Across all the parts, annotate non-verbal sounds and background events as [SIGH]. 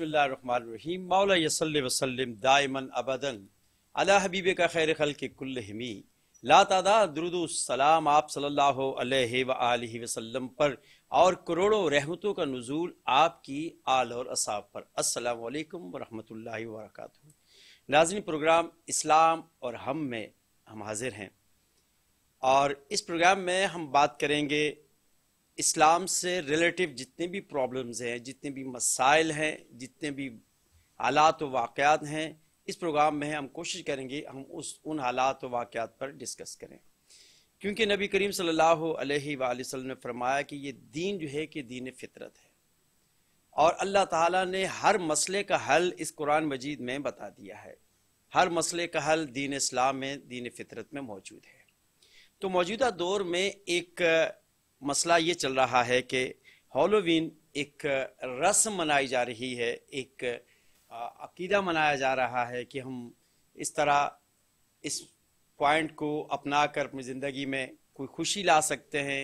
बसमीम मौला यसल वसलम दायमन अबदन अला हबीब का खैर खल के कुल्लहमी ला तादा दरुदोसलाम आप सल्लल्लाहु अलैहि पर और करोड़ों रहमतों का नज़ूल आपकी आल और असाब पर असलकम वरहमल वरक नाजनी प्रोग्राम इस्लाम और हम में हम हाजिर हैं और इस प्रोग्राम में हम बात करेंगे इस्लाम से रिलेटिव जितने भी प्रॉब्लम्स हैं जितने भी मसाइल हैं जितने भी हालात व वाक़ात हैं इस प्रोग्राम में हम कोशिश करेंगे हम उस उन हालात व वाक़ात पर डिस्कस करें क्योंकि नबी करीम सल्लल्लाहु अलैहि वसल्लम ने फरमाया कि ये दीन जो है कि दीन फितरत है और अल्लाह ताला ने हर मसले का हल इस कुरान मजीद में बता दिया है हर मसले का हल दीन इस्लाम में दीन फितरत में मौजूद है तो मौजूदा दौर में एक मसला ये चल रहा है कि हॉलोवीन एक रस्म मनाई जा रही है एक अकीदा मनाया जा रहा है कि हम इस तरह इस पॉइंट को अपना कर अपनी ज़िंदगी में कोई खुशी ला सकते हैं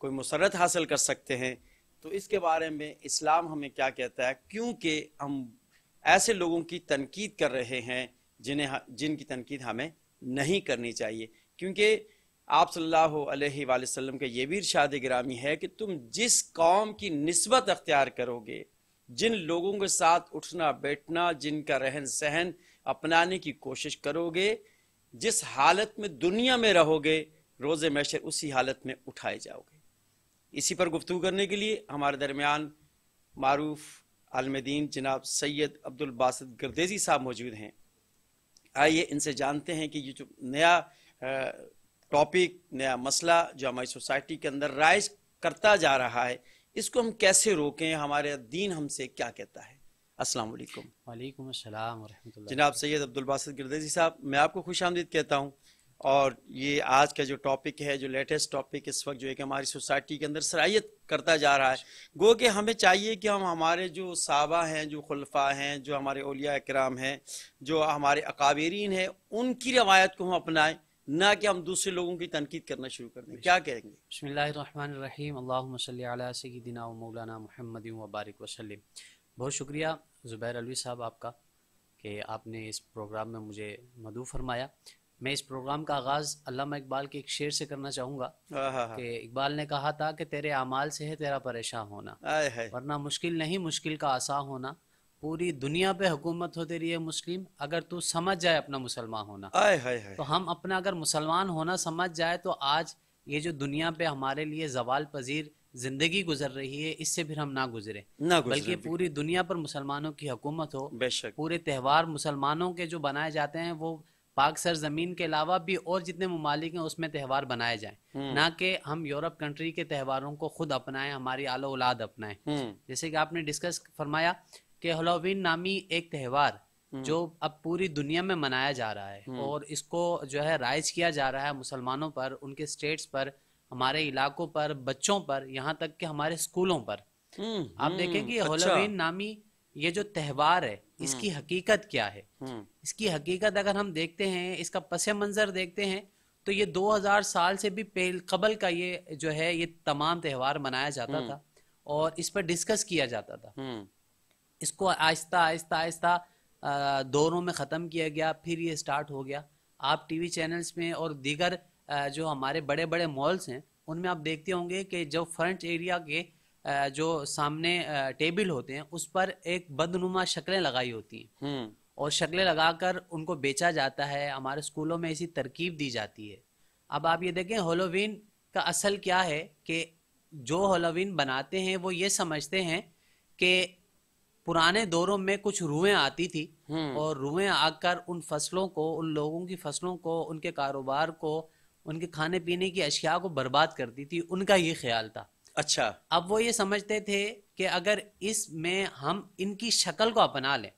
कोई मसरत हासिल कर सकते हैं तो इसके बारे में इस्लाम हमें क्या कहता है क्योंकि हम ऐसे लोगों की तनकीद कर रहे हैं जिन्हें जिनकी तनकीद हमें नहीं करनी चाहिए क्योंकि आप सल्लल्लाहु अलैहि वसल्लम का ये भी इरशाद ग्रामी है कि तुम जिस कौम की नस्बत अख्तियार करोगे जिन लोगों के साथ उठना बैठना जिनका रहन सहन अपनाने की कोशिश करोगे जिस हालत में दुनिया में रहोगे रोज़ मैशर उसी हालत में उठाए जाओगे इसी पर गुफ्तु करने के लिए हमारे दरमियान मरूफ आलमदीन जनाब सैयद अब्दुल बासद गर्देजी साहब मौजूद हैं आइए इनसे जानते हैं कि ये जो नया टॉपिक नया मसला जो हमारी सोसाइटी के अंदर राइज करता जा रहा है इसको हम कैसे रोकें हमारे दीन हमसे क्या कहता है अस्सलाम वालेकुम वालेकुम अस्सलाम वरहमतुल्लाह जनाब सैयद अब्दुल बासित गिरदेजी साहब मैं आपको खुश आमदीद कहता हूँ और ये आज का जो टॉपिक है जो लेटेस्ट टॉपिक इस वक्त जो है कि हमारी सोसाइटी के अंदर सराहियत करता जा रहा है गो कि हमें चाहिए कि हम हमारे जो साबा हैं जो खुलफा हैं जो हमारे ओलिया कराम हैं जो हमारे अकाबरीन हैं उनकी रवायत को हम अपनाएं ना कि हम दूसरे लोगों की तनकीद करना शुरू कर दें क्या कहेंगे बसमीम अल्लाम मौलाना महमद वबारक वसलम बहुत शुक्रिया ज़ुबैर अलवी साहब आपका कि आपने इस प्रोग्राम में मुझे मधु फरमाया मैं इस प्रोग्राम का आगाज़ अलामा इकबाल के एक शेर से करना चाहूँगा हाँ, हाँ, हाँ। कि इकबाल ने कहा था कि तेरे अमाल से है तेरा परेशान होना वरना मुश्किल नहीं मुश्किल का आसा होना पूरी दुनिया पे हुकूमत होती रही है मुस्लिम अगर तू समझ जाए अपना मुसलमान होना आए, आए, आए। तो हम अपना अगर मुसलमान होना समझ जाए तो आज ये जो दुनिया पे हमारे लिए जवाल पजीर जिंदगी गुजर रही है इससे फिर हम ना गुजरे ना गुजरे बल्कि पूरी दुनिया पर मुसलमानों की हुकूमत हो बेशक पूरे त्यौहार मुसलमानों के जो बनाए जाते हैं वो पाक सर जमीन के अलावा भी और जितने ममालिक हैं उसमें त्यौहार बनाए जाएं हम्म। ना कि हम यूरोप कंट्री के त्यौहारों को खुद अपनाएं हमारी आलो औलाद अपनाएं हम्म। जैसे कि आपने डिस्कस फरमाया कि हेलोवीन नामी एक त्यौहार हम्म। जो अब पूरी दुनिया में मनाया जा रहा है हम्म। और इसको जो है राइज किया जा रहा है मुसलमानों पर उनके स्टेट्स पर हमारे इलाकों पर बच्चों पर यहाँ तक कि हमारे स्कूलों पर हम्म, आप देखें कि हेलोवीन अच्छा। नामी ये जो त्यौहार है इसकी हकीकत क्या है इसकी हकीकत अगर हम देखते हैं इसका पस मंजर देखते हैं तो ये 2000 साल से भी कबल का ये जो है ये तमाम त्यौहार मनाया जाता था और इस पर डिस्कस किया जाता था इसको आहिस्ता आहिस्ता आहिस्ता दौरों में ख़त्म किया गया फिर ये स्टार्ट हो गया आप टीवी चैनल्स में और दीगर जो हमारे बड़े बड़े मॉल्स हैं उनमें आप देखते होंगे कि जब फ्रंट एरिया के जो सामने टेबल होते हैं उस पर एक बदनुमा शक्लें लगाई होती हैं हम्म। और शक्लें लगाकर उनको बेचा जाता है हमारे स्कूलों में ऐसी तरकीब दी जाती है अब आप ये देखें होलोवीन का असल क्या है कि जो होलोवीन बनाते हैं वो ये समझते हैं कि पुराने दौरों में कुछ रुएं आती थी हम्म। और रुएं आकर उन फसलों को उन लोगों की फसलों को उनके कारोबार को उनके खाने पीने की अशिया को बर्बाद करती थी उनका ये ख्याल था अच्छा अब वो ये समझते थे कि अगर इसमें हम इनकी शक्ल को अपना लें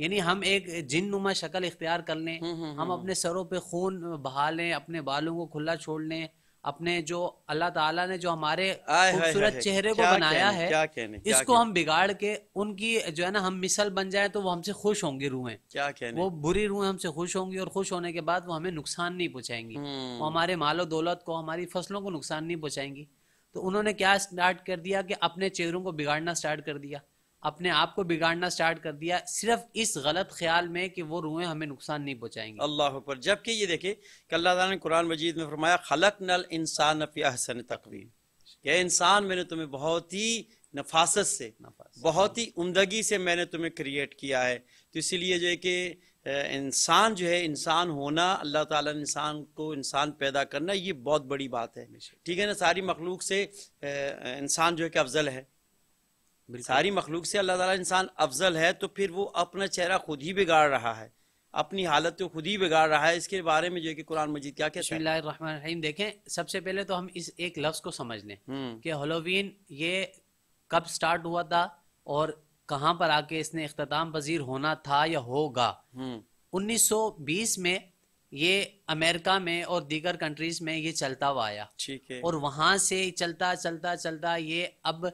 यानी हम एक जिन नुमा शक्ल इख्तियार कर लें हम्म, हम्म, हम अपने सरों पे खून बहा लें अपने बालों को खुला छोड़ लें अपने जो अल्लाह ताला ने जो हमारे खूबसूरत चेहरे को बनाया है क्या कहने, क्या इसको कहने? हम बिगाड़ के उनकी जो है ना हम मिसल बन जाए तो वो हमसे खुश होंगी रूहें क्या कहने वो बुरी रूहें हमसे खुश होंगी और खुश होने के बाद वो हमें नुकसान नहीं पहुंचाएंगी हम्म। वो हमारे मालो दौलत को हमारी फसलों को नुकसान नहीं पहुंचाएंगी तो उन्होंने क्या स्टार्ट कर दिया कि अपने चेहरों को बिगाड़ना स्टार्ट कर दिया अपने आप को बिगाड़ना स्टार्ट कर दिया सिर्फ इस गलत ख्याल में कि वो रूहें हमें नुकसान नहीं पहुँचाएंगे अल्लाह पर जबकि ये देखे कि अल्लाह ताला ने कुरान मजीद में फरमाया खलक नल इंसान हसन तकवीम ये इंसान मैंने तुम्हें बहुत ही नफासत से नफासत बहुत ही उमदगी से मैंने तुम्हें क्रिएट किया है तो इसीलिए जो है कि इंसान जो है इंसान होना अल्लाह ताला ने इंसान को इंसान पैदा करना ये बहुत बड़ी बात है ठीक है ना सारी मखलूक से इंसान जो है कि अफजल है सारी मखलूक से अल्लाह ताला इंसान अफजल है तो फिर वो अपना चेहरा खुद ही बिगाड़ रहा है अपनी हालत तो खुद ही बिगाड़ रहा है इसके बारे में जो कि कुरान मजीद क्या कहता है रहमान रहीम देखें सबसे पहले तो हम इस एक लफ्ज को समझ लें हम्म। कि हेलोवीन ये कब स्टार्ट हुआ था और कहाँ पर आके इसने अख्ताम पजीर होना था या होगा 1920 हम्म। में ये अमेरिका में और दीगर कंट्रीज में ये चलता हुआ आया ठीक है और वहां से चलता चलता चलता ये अब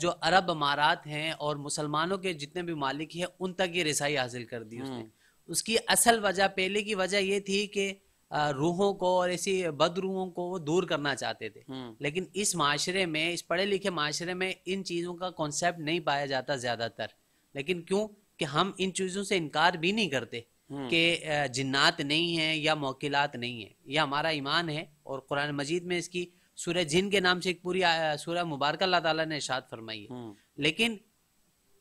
जो अरब अमारात हैं और मुसलमानों के जितने भी मालिक हैं उन तक ये रसाई हासिल कर दी उसने हम्म। उसकी असल वजह पहले की वजह ये थी कि रूहों को और ऐसी बदरूहों को वो दूर करना चाहते थे हम्म। लेकिन इस माशरे में इस पढ़े लिखे माशरे में इन चीज़ों का कॉन्सेप्ट नहीं पाया जाता ज़्यादातर लेकिन क्यों कि हम इन चीज़ों से इनकार भी नहीं करते हम्म। कि जिन्नात नहीं है या मोकिलात नहीं है यह हमारा ईमान है और कुरान मजीद में इसकी सूर्य जिन के नाम से एक पूरी सूर्य मुबारक अल्लाह ताला ने इशाद फरमाई है हम्म। लेकिन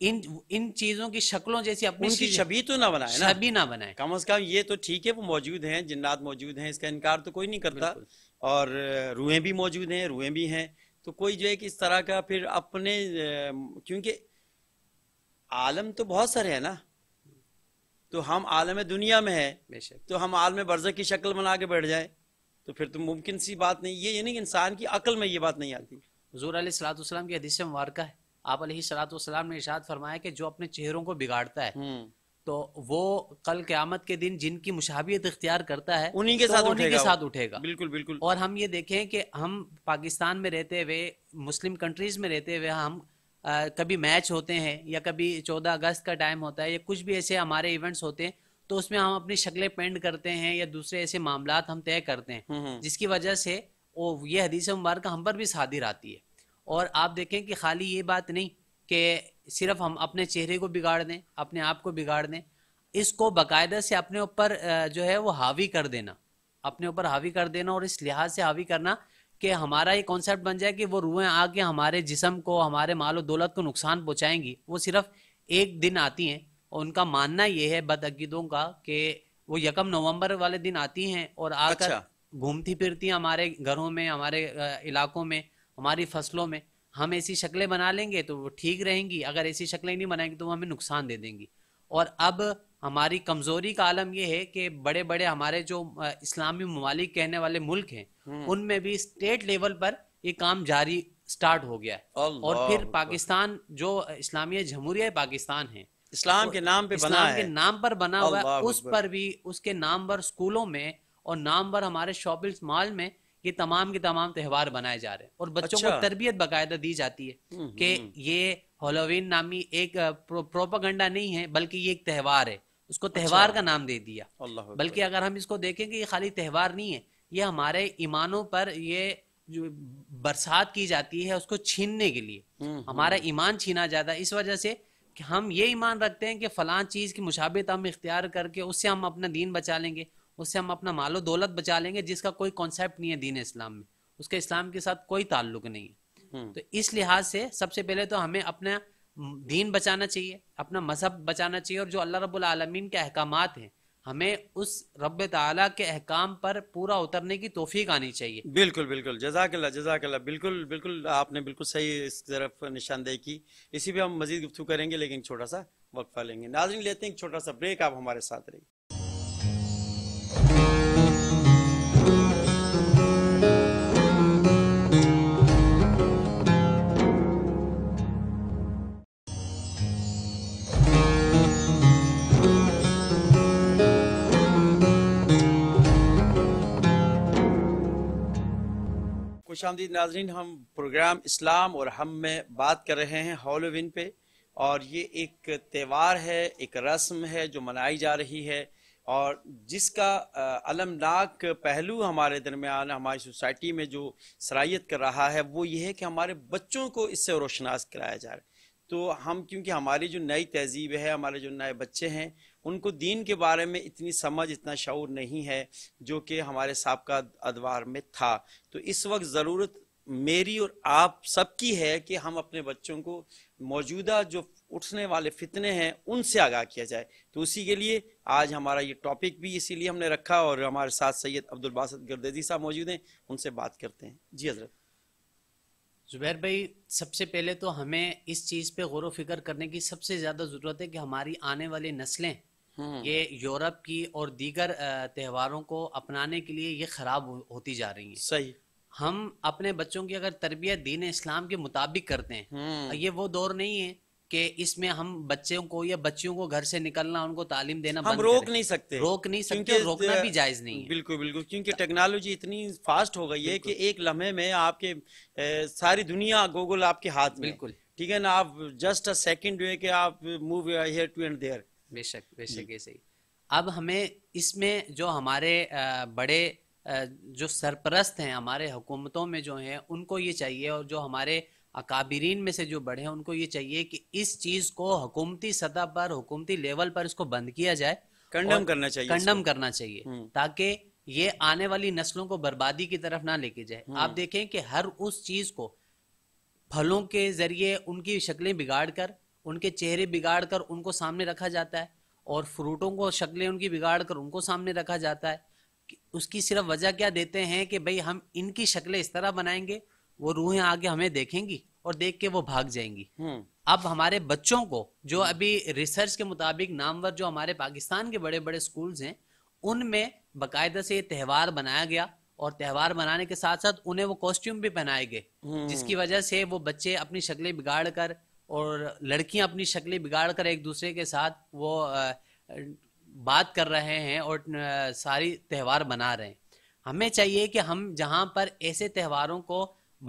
इन इन चीजों की शक्लों जैसी अपनी छवि तो ना बनाए ना छवि ना बनाए कम अज कम ये तो ठीक है वो मौजूद हैं जिन्नात मौजूद हैं इसका इनकार तो कोई नहीं करता और रूहें भी मौजूद हैं रूहें भी हैं तो कोई जो है कि इस तरह का फिर अपने क्योंकि आलम तो बहुत सारे है ना तो हम आलम दुनिया में है तो हम आलम बर्जक की शक्ल बना के बैठ जाए तो फिर तो मुमकिन सी बात नहीं ये यानी कि इंसान की अकल में ये बात नहीं आती हजूर सलाम की हदीस मुबारक है आप सलाम ने इशाद फरमाया कि जो अपने चेहरों को बिगाड़ता है हम्म। तो वो कल क्यामत के दिन जिनकी मुशाबियत इख्तियार करता है उन्हीं के तो साथ उन्हीं के साथ उठेगा बिल्कुल बिल्कुल और हम ये देखें कि हम पाकिस्तान में रहते हुए मुस्लिम कंट्रीज में रहते हुए हम आ, कभी मैच होते हैं या कभी चौदह अगस्त का टाइम होता है या कुछ भी ऐसे हमारे इवेंट्स होते हैं तो उसमें हम अपनी शक्लें पेंट करते हैं या दूसरे ऐसे मामला हम तय करते हैं हम्म, हम्म। जिसकी वजह से वो ये हदीस मुबारक हम पर भी सादिर आती है और आप देखें कि खाली ये बात नहीं कि सिर्फ हम अपने चेहरे को बिगाड़ दें अपने आप को बिगाड़ दें इसको बाकायदा से अपने ऊपर जो है वो हावी कर देना अपने ऊपर हावी कर देना और इस लिहाज से हावी करना कि हमारा ये कॉन्सेप्ट बन जाए कि वो रूहें आके हमारे जिसम को हमारे माल और दौलत को नुकसान पहुंचाएंगी वो सिर्फ एक दिन आती हैं और उनका मानना यह है बदअकीदों का कि वो यकम नवंबर वाले दिन आती हैं और आकर अच्छा। घूमती अच्छा। फिरती हमारे घरों में हमारे इलाकों में हमारी फसलों में हम ऐसी शक्लें बना लेंगे तो वो ठीक रहेंगी अगर ऐसी शक्लें नहीं बनाएंगे तो वो हमें नुकसान दे देंगी और अब हमारी कमजोरी का आलम यह है कि बड़े बड़े हमारे जो इस्लामी ममालिक कहने वाले मुल्क हैं हम्म। उनमें भी स्टेट लेवल पर ये काम जारी स्टार्ट हो गया है और फिर पाकिस्तान जो इस्लामी जमहूरिया पाकिस्तान है इस्लाम के नाम पे बना है के नाम पर बना हुआ है उस पर भी उसके नाम पर स्कूलों में और नाम पर हमारे शॉपिंग मॉल में ये तमाम के तमाम त्योहार बनाए जा रहे हैं और बच्चों अच्छा। को तरबियत बाकायदा दी जाती है हम्म, हम्म, कि हम्म। ये होलोविन नामी एक प्रो, प्रोपागंडा नहीं है बल्कि ये एक त्यौहार है उसको अच्छा। त्यौहार अच्छा। का नाम दे दिया बल्कि अगर हम इसको देखें कि ये खाली त्यौहार नहीं है ये हमारे ईमानों पर ये जो बरसात की जाती है उसको छीनने के लिए हमारा ईमान छीना जाता है इस वजह से कि हम ये ईमान रखते हैं कि फलां चीज़ की मुशाबत हम इख्तियार करके उससे हम अपना दीन बचा लेंगे उससे हम अपना मालो दौलत बचा लेंगे जिसका कोई कॉन्सेप्ट नहीं है दीन इस्लाम में उसके इस्लाम के साथ कोई ताल्लुक नहीं है हम्म। तो इस लिहाज से सबसे पहले तो हमें अपना दीन बचाना चाहिए अपना मजहब बचाना चाहिए और जो अल्लाह रब्बुल रबालमीन के अहकाम हैं हमें उस रब ताला के अहकाम पर पूरा उतरने की तोफीक आनी चाहिए बिल्कुल बिल्कुल जजाकल्ला जजाकल्ला बिल्कुल बिल्कुल आपने बिल्कुल सही इस तरफ निशानदेही की इसी पे हम मजीद गुफ्तू करेंगे लेकिन छोटा सा वक्फा लेंगे नाजरीन लेते हैं एक छोटा सा ब्रेक आप हमारे साथ रहिए खुश आमदीद नाजरीन हम प्रोग्राम इस्लाम और हम में बात कर रहे हैं हॉलोविन पे और ये एक त्यौहार है एक रस्म है जो मनाई जा रही है और जिसका अलमनाक पहलू हमारे दरमियान हमारी सोसाइटी में जो सराहियत कर रहा है वो ये है कि हमारे बच्चों को इससे रोशनास कराया जा रहा है तो हम क्योंकि हमारी जो नई तहजीब है हमारे जो नए बच्चे हैं उनको दीन के बारे में इतनी समझ इतना शौर नहीं है जो कि हमारे सबका अदवार में था तो इस वक्त ज़रूरत मेरी और आप सबकी है कि हम अपने बच्चों को मौजूदा जो उठने वाले फितने हैं उनसे आगाह किया जाए तो उसी के लिए आज हमारा ये टॉपिक भी इसीलिए हमने रखा और हमारे साथ सैयद अब्दुल बासत गर्देजी साहब मौजूद हैं उनसे बात करते हैं जी हजरत जुबैर भाई सबसे पहले तो हमें इस चीज़ पे गौर व फिक्र करने की सबसे ज़्यादा ज़रूरत है कि हमारी आने वाली नस्लें हम्म, ये हम्म। यूरोप की और दीगर त्योहारों को अपनाने के लिए ये खराब होती जा रही है सही हम अपने बच्चों की अगर तरबियत दीन इस्लाम के मुताबिक करते हैं हम्म। ये वो दौर नहीं है कि इसमें हम बच्चों को या बच्चियों को घर से निकलना उनको तालीम देना हम रोक नहीं सकते रोक नहीं सकते रोकना भी जायज नहीं है बिल्कुल बिल्कुल क्योंकि टेक्नोलॉजी इतनी फास्ट हो गई है कि एक लम्हे में आपके ए, सारी दुनिया गूगल आपके हाथ में बिल्कुल ठीक है ना आप जस्ट अ सेकंड वे के आप move here to and there बेशक बेशक ये सही अब हमें इसमें जो हमारे बड़े जो सरपरस्त हैं हमारे हुकूमतों में जो हैं उनको ये चाहिए और जो हमारे अकाबरीन में से जो बड़े हैं उनको ये चाहिए कि इस चीज़ को हुकूमती सतह पर हुकूमती लेवल पर इसको बंद किया जाए कंडम करना चाहिए कंडम करना चाहिए हम्म। ताकि ये आने वाली नस्लों को बर्बादी की तरफ ना लेके जाए हम्म। आप देखें कि हर उस चीज़ को फलों के जरिए उनकी शक्लें बिगाड़ कर उनके चेहरे बिगाड़ कर उनको सामने रखा जाता है और फ्रूटों को शक्लें उनकी बिगाड़ कर उनको सामने रखा जाता है उसकी सिर्फ वजह क्या देते हैं कि भाई हम इनकी शक्लें इस तरह बनाएंगे वो रूहें आगे हमें देखेंगी और देख के वो भाग जाएंगी हम्म। अब हमारे बच्चों को जो अभी रिसर्च के मुताबिक नामवर जो हमारे पाकिस्तान के बड़े बड़े स्कूल्स हैं उनमें बाकायदा से ये त्यौहार बनाया गया और त्यौहार बनाने के साथ साथ उन्हें वो कॉस्ट्यूम भी पहनाए गए हम्म। जिसकी वजह से वो बच्चे अपनी शक्लें बिगाड़ कर और लड़कियां अपनी शक्लें बिगाड़ कर एक दूसरे के साथ वो बात कर रहे हैं और सारी त्यौहार बना रहे हैं हमें चाहिए कि हम जहां पर ऐसे त्यौहारों को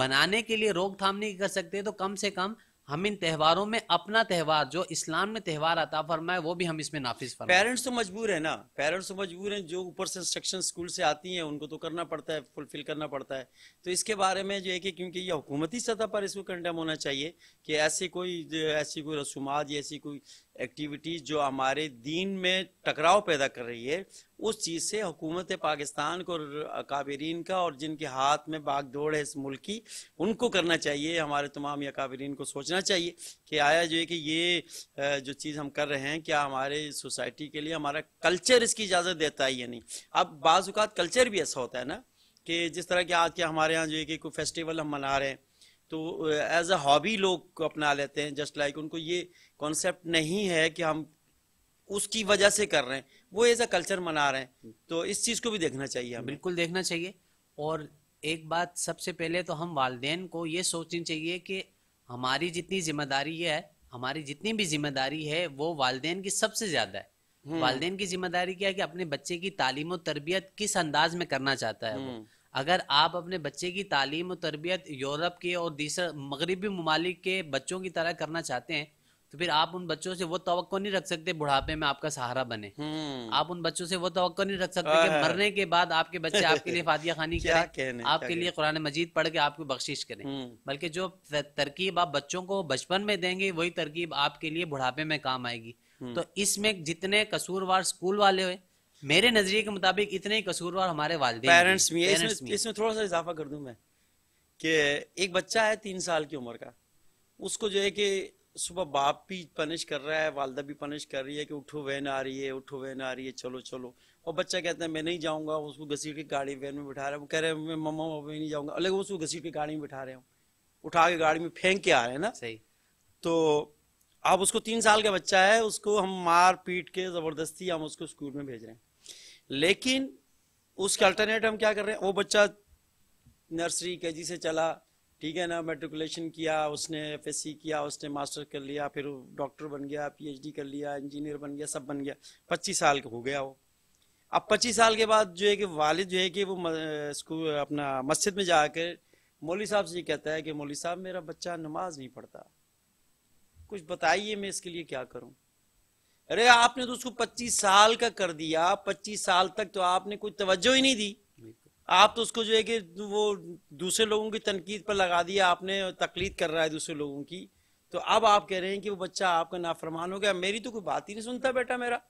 बनाने के लिए रोकथाम नहीं कर सकते तो कम से कम हम इन त्योहारों में अपना त्यौहार जो इस्लाम में त्यौहार आता फरमाए वो भी हम इसमें नाफिज फरमाए पेरेंट्स तो मजबूर है ना पेरेंट्स तो मजबूर हैं जो ऊपर से इंस्ट्रक्शन स्कूल से आती हैं उनको तो करना पड़ता है फुलफिल करना पड़ता है तो इसके बारे में जो है कि क्योंकि ये हुकूमती सतह पर इसको कंडेम होना चाहिए कि ऐसी कोई ऐसी कोई रसूमात या ऐसी कोई एक्टिविटीज़ जो हमारे दीन में टकराव पैदा कर रही है उस चीज़ से हुकूमत पाकिस्तान को काबरीन का और जिनके हाथ में बाग दौड़ है इस मुल्क की उनको करना चाहिए हमारे तमाम अकाबरीन को सोचना चाहिए कि आया जो है कि ये जो चीज़ हम कर रहे हैं क्या हमारे सोसाइटी के लिए हमारा कल्चर इसकी इजाज़त देता है या नहीं अब बाज़ात कल्चर भी ऐसा होता है ना कि जिस तरह के आज के हमारे यहाँ जो है कि कोई फेस्टिवल हम मना रहे हैं तो एज अ हॉबी लोग को अपना लेते हैं जस्ट लाइक like उनको ये कॉन्सेप्ट नहीं है कि हम उसकी वजह से कर रहे हैं वो एज अ कल्चर मना रहे हैं तो इस चीज़ को भी देखना चाहिए हमें बिल्कुल देखना चाहिए और एक बात सबसे पहले तो हम वालदेन को ये सोचनी चाहिए कि हमारी जितनी जिम्मेदारी है हमारी जितनी भी जिम्मेदारी है वो वालदेन की सबसे ज़्यादा है हम्म। वालदेन की जिम्मेदारी क्या है कि अपने बच्चे की तालीम और तरबियत किस अंदाज में करना चाहता है वो हम्म। अगर आप अपने बच्चे की तालीम और तरबियत यूरोप के और दूसरे मगरबी ममालिक के बच्चों की तरह करना चाहते हैं तो फिर आप उन बच्चों से वो तो नहीं रख सकते बुढ़ापे में आपका सहारा बने हम्म। आप उन बच्चों से वो तो नहीं रख सकते कि मरने के बाद आपके बच्चे [LAUGHS] आपके लिए फादिया खानी करें आपके लिए कुरान मजीद पढ़ के आपको बख्शिश करें हम्म। बल्कि जो तरकीब आप बच्चों को बचपन में देंगे वही तरकीब आपके लिए बुढ़ापे में काम आएगी हम्म। तो इसमें जितने कसूरवार स्कूल वाले हुए मेरे नजरिए के मुताबिक इतने ही कसूरवार हमारे वाले पेरेंट्स इसमें इसमें थोड़ा सा इजाफा कर दू मैं कि एक बच्चा है तीन साल की उम्र का उसको जो है कि सुबह बाप भी पनिश कर रहा है वालदा भी पनिश कर रही है कि उठो वैन आ रही है उठो वैन आ रही है चलो चलो और बच्चा कहता है मैं नहीं जाऊंगा उसको घसीट के गाड़ी वैन में बिठा रहा है वो कह रहे हैं मैं मम्मा मैं नहीं जाऊंगा अलग उसको घसीट के गाड़ी में बिठा रहे हूँ उठा के गाड़ी में फेंक के आ रहे हैं ना सही तो अब उसको तीन साल का बच्चा है उसको हम मार पीट के जबरदस्ती हम उसको स्कूल में भेज रहे हैं लेकिन उसके अल्टरनेट हम क्या कर रहे हैं वो बच्चा नर्सरी के जी से चला ठीक है ना मेट्रिकुलेशन किया उसने एफ किया उसने मास्टर कर लिया फिर डॉक्टर बन गया पीएचडी कर लिया इंजीनियर बन गया सब बन गया पच्चीस साल का हो गया वो अब पच्चीस साल के बाद जो है कि वालिद जो है कि वो स्कूल अपना मस्जिद में जाकर मौली साहब से ये कहता है कि मौली साहब मेरा बच्चा नमाज नहीं पढ़ता कुछ बताइए मैं इसके लिए क्या करूं अरे आपने तो उसको पच्चीस साल का कर दिया पच्चीस साल तक तो आपने कोई तवज्जो ही नहीं दी आप तो उसको जो है कि वो दूसरे लोगों की तनकीद पर लगा दिया आपने तकलीद कर रहा है दूसरे लोगों की तो अब आप कह रहे हैं कि वो बच्चा आपका नाफरमान हो गया मेरी तो कोई बात ही नहीं सुनता बेटा मेरा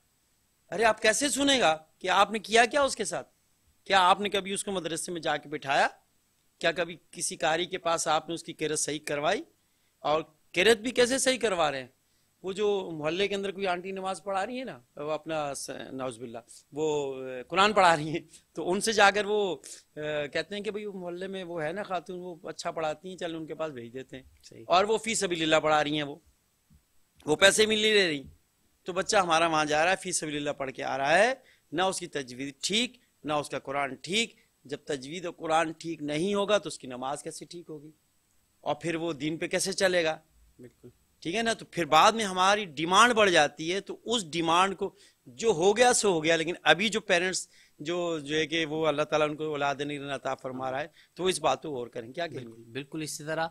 अरे आप कैसे सुनेगा कि आपने किया क्या उसके साथ क्या आपने कभी उसको मदरसे में जाके बिठाया क्या कभी किसी कारी के पास आपने उसकी किरत सही करवाई और किरत भी कैसे सही करवा रहे हैं वो जो मोहल्ले के अंदर कोई आंटी नमाज पढ़ा रही है ना वो अपना नाउजबिल्ला वो कुरान पढ़ा रही है तो उनसे जाकर वो कहते हैं कि भाई मोहल्ले में वो है ना खातून वो अच्छा पढ़ाती हैं चल उनके पास भेज देते हैं और वो फीस अभी लीला पढ़ा रही हैं वो वो पैसे मिल ले रही तो बच्चा हमारा वहाँ जा रहा है फीस अभी लीला पढ़ के आ रहा है ना उसकी तजवीज़ ठीक ना उसका कुरान ठीक जब तजवीज़ और कुरान ठीक नहीं होगा तो उसकी नमाज कैसे ठीक होगी और फिर वो दिन पे कैसे चलेगा बिल्कुल ठीक है ना तो फिर बाद में हमारी डिमांड बढ़ जाती है तो उस डिमांड को जो हो गया सो हो गया लेकिन अभी जो पेरेंट्स जो जो है कि वो अल्लाह ताला उनको औलाद नता फरमा रहा है तो इस बात को और करें क्या कहेंगे बिल्कुल, बिल्कुल इसी तरह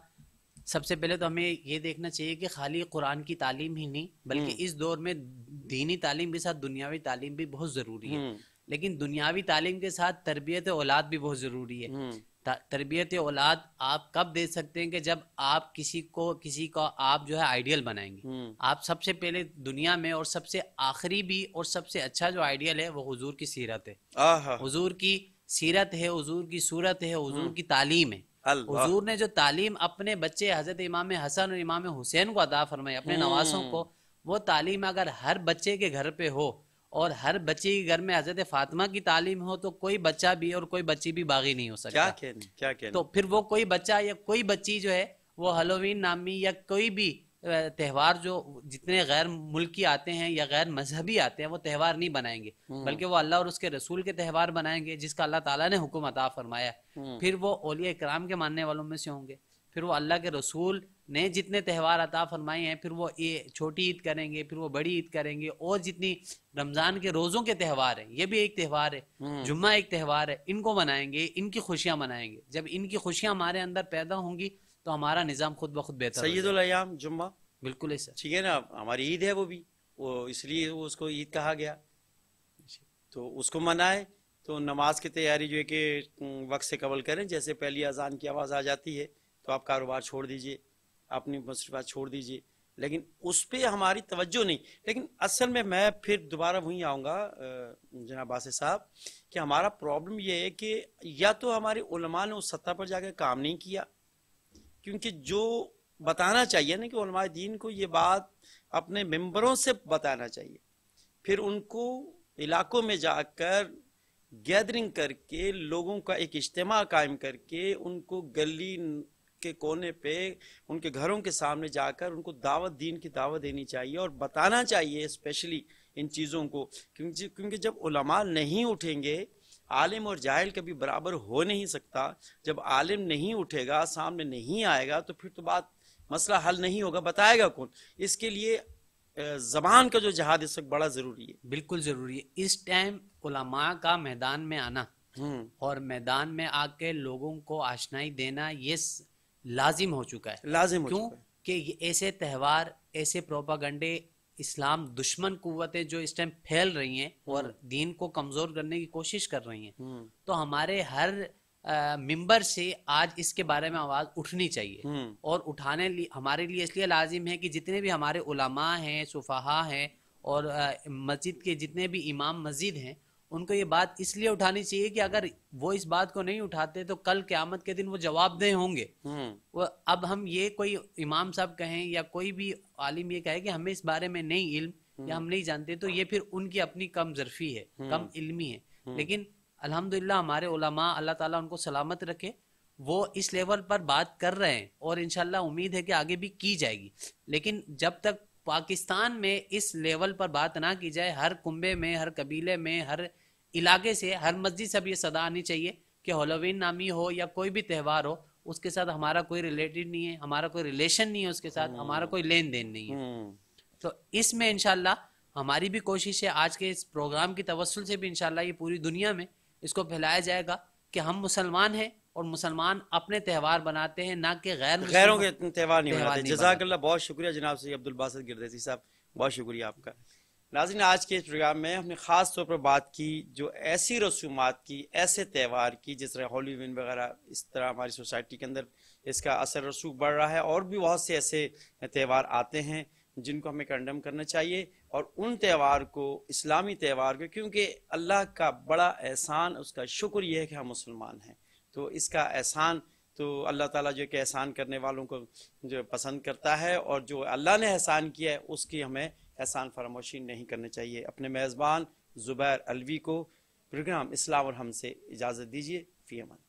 सबसे पहले तो हमें ये देखना चाहिए कि खाली कुरान की तालीम ही नहीं बल्कि हम्म। इस दौर में दीनी तालीम के साथ दुनियावी तालीम भी बहुत ज़रूरी है हम्म। लेकिन दुनियावी तालीम के साथ तरबियत औलाद भी बहुत ज़रूरी है हम्म। तरबियत औलाद आप कब दे सकते हैं कि जब आप किसी को किसी को आप जो है आइडियल बनाएंगे हम्म। आप सबसे पहले दुनिया में और सबसे आखिरी भी और सबसे अच्छा जो आइडियल है वो हजूर की सीरत है हजूर की सीरत है हजूर की सूरत है हजूर हम्म। की तालीम है हजूर ने जो तालीम अपने बच्चे हजरत इमाम हसन और इमाम हुसैन को अदा फरमाई अपने हम्म। नवासों को वो तालीम अगर हर बच्चे के घर पे हो और हर बच्चे के घर में हजरत फातिमा की तालीम हो तो कोई बच्चा भी और कोई बच्ची भी बागी नहीं हो सकता क्या कहने क्या कहने तो फिर वो कोई बच्चा या कोई बच्ची जो है वो हलोवीन नामी या कोई भी त्यौहार जो जितने गैर मुल्की आते हैं या गैर मजहबी आते हैं वो त्यौहार नहीं बनाएंगे हम्म। बल्कि वो अल्लाह और उसके रसूल के त्यौहार बनाएंगे जिसका अल्लाह ताला ने हुक्म अता फरमाया हम्म। फिर वो ओलिया इक्राम के मानने वालों में से होंगे फिर वो अल्लाह के रसूल ने जितने त्यौहार अता फरमाए हैं फिर वो ये छोटी ईद करेंगे फिर वो बड़ी ईद करेंगे और जितनी रमज़ान के रोज़ों के त्यौहार हैं ये भी एक त्यौहार है हम्म। जुम्मा एक त्यौहार है इनको मनाएंगे इनकी खुशियाँ मनाएंगे जब इनकी खुशियाँ हमारे अंदर पैदा होंगी तो हमारा निज़ाम खुद ब खुद बेहतर सैदुलयाम जुम्मा बिल्कुल ऐसा ठीक है ना हमारी ईद है वो भी वो इसलिए उसको ईद कहा गया तो उसको मनाए तो नमाज की तैयारी जो है कि वक्त से कबल करें जैसे पहली अजान की आवाज़ आ जाती है तो आप कारोबार छोड़ दीजिए अपनी मुशरफा छोड़ दीजिए लेकिन उस पर हमारी तवज्जो नहीं लेकिन असल में मैं फिर दोबारा वहीं आऊँगा जनाब आसिफ साहब कि हमारा प्रॉब्लम यह है कि या तो हमारे उलमा ने उस सत्ता पर जाकर काम नहीं किया क्योंकि जो बताना चाहिए ना कि दीन को ये बात अपने मेंबरों से बताना चाहिए फिर उनको इलाकों में जाकर गैदरिंग करके लोगों का एक इज्तम कायम करके उनको गली के कोने पे उनके घरों के सामने जाकर उनको दावत दीन की दावत देनी चाहिए और बताना चाहिए स्पेशली इन चीज़ों को क्योंकि क्योंकि जब उलमा नहीं उठेंगे आलिम और जाहिल कभी बराबर हो नहीं सकता जब आलिम नहीं उठेगा सामने नहीं आएगा तो फिर तो बात मसला हल नहीं होगा बताएगा कौन इसके लिए जबान का जो जहाद इस वक्त बड़ा ज़रूरी है बिल्कुल ज़रूरी है इस टाइम उलमा का मैदान में आना हम्म। और मैदान में आके लोगों को आशनाई देना ये लाजिम हो चुका है लाजिम क्यों कि ऐसे त्यौहार ऐसे प्रोपागंडे इस्लाम दुश्मन कुतें जो इस टाइम फैल रही हैं हम्म। और दीन को कमजोर करने की कोशिश कर रही हैं हम्म। तो हमारे हर मेंबर से आज इसके बारे में आवाज उठनी चाहिए हम्म। और उठाने लिए हमारे लिए इसलिए लाजिम है कि जितने भी हमारे उलमा हैं सुफहा हैं और मस्जिद के जितने भी इमाम मस्जिद हैं उनको ये बात इसलिए उठानी चाहिए कि अगर वो इस बात को नहीं उठाते तो कल क्यामत के दिन वो जवाबदेह होंगे हम्म। वो अब हम ये कोई इमाम साहब कहें या कोई भी आलिम ये कहे कि हमें इस बारे में नहीं इल्म हम्म। या हम नहीं जानते तो ये फिर उनकी अपनी कम जरफी है हम्म। कम इल्मी है लेकिन अल्हम्दुलिल्लाह हमारे उलमा अल्लाह ताला उनको सलामत रखे वो इस लेवल पर बात कर रहे हैं और इनशाला उम्मीद है कि आगे भी की जाएगी लेकिन जब तक पाकिस्तान में इस लेवल पर बात ना की जाए हर कुंबे में हर कबीले में हर इलाके से हर मस्जिद से भी ये सदा आनी चाहिए कि होलोवीन नामी हो या कोई भी त्यौहार हो उसके साथ हमारा कोई रिलेटेड नहीं है हमारा कोई रिलेशन नहीं है उसके साथ हम्म। हमारा कोई लेन देन नहीं है हम्म। तो इसमें इनशाला हमारी भी कोशिश है आज के इस प्रोग्राम की तवसल से भी इनशाला ये पूरी दुनिया में इसको फैलाया जाएगा कि हम मुसलमान हैं और मुसलमान अपने त्यौहार बनाते हैं ना कि गैर गैरों के त्यौहार नहीं बनाते जजाकल्ला बहुत शुक्रिया जनाब सैद अब्दुल बासद गिरदेसी साहब बहुत शुक्रिया आपका नाजिन आज के इस प्रोग्राम में हमने ख़ास तौर पर बात की जो ऐसी रसूमात की ऐसे त्यौहार की जिस तरह हॉलीविन वगैरह इस तरह हमारी सोसाइटी के अंदर इसका असर रसूख बढ़ रहा है और भी बहुत से ऐसे त्यौहार आते हैं जिनको हमें कंडम करना चाहिए और उन त्यौहार को इस्लामी त्यौहार को क्योंकि अल्लाह का बड़ा एहसान उसका शुक्र यह है कि हम मुसलमान हैं तो इसका एहसान तो अल्लाह ताला जो कि एहसान करने वालों को जो पसंद करता है और जो अल्लाह ने एहसान किया है उसकी हमें एहसान फरामोशी नहीं करनी चाहिए अपने मेज़बान ज़ुबैर अलवी को प्रोग्राम इस्लाम और हम से इजाज़त दीजिए फ़ी अमन